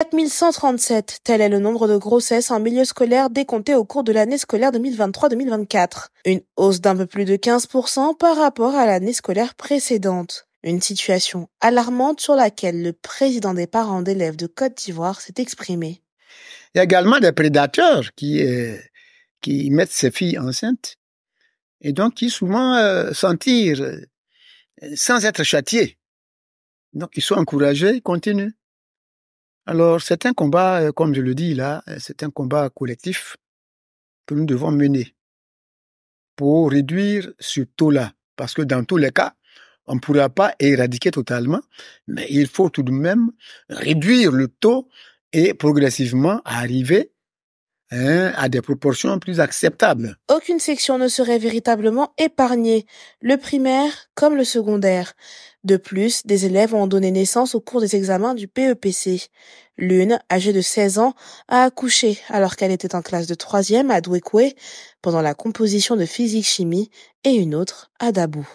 4137, tel est le nombre de grossesses en milieu scolaire décomptées au cours de l'année scolaire 2023-2024. Une hausse d'un peu plus de 15% par rapport à l'année scolaire précédente. Une situation alarmante sur laquelle le président des parents d'élèves de Côte d'Ivoire s'est exprimé. Il y a également des prédateurs qui, euh, qui mettent ces filles enceintes et donc qui souvent euh, s'en tirent euh, sans être châtiés. Donc ils sont encouragés, continuent. Alors, c'est un combat, euh, comme je le dis là, euh, c'est un combat collectif que nous devons mener pour réduire ce taux-là. Parce que dans tous les cas, on ne pourra pas éradiquer totalement, mais il faut tout de même réduire le taux et progressivement arriver hein, à des proportions plus acceptables. Aucune section ne serait véritablement épargnée, le primaire comme le secondaire. De plus, des élèves ont donné naissance au cours des examens du PEPC. L'une, âgée de 16 ans, a accouché alors qu'elle était en classe de troisième à Douekwe pendant la composition de physique-chimie et une autre à Dabou.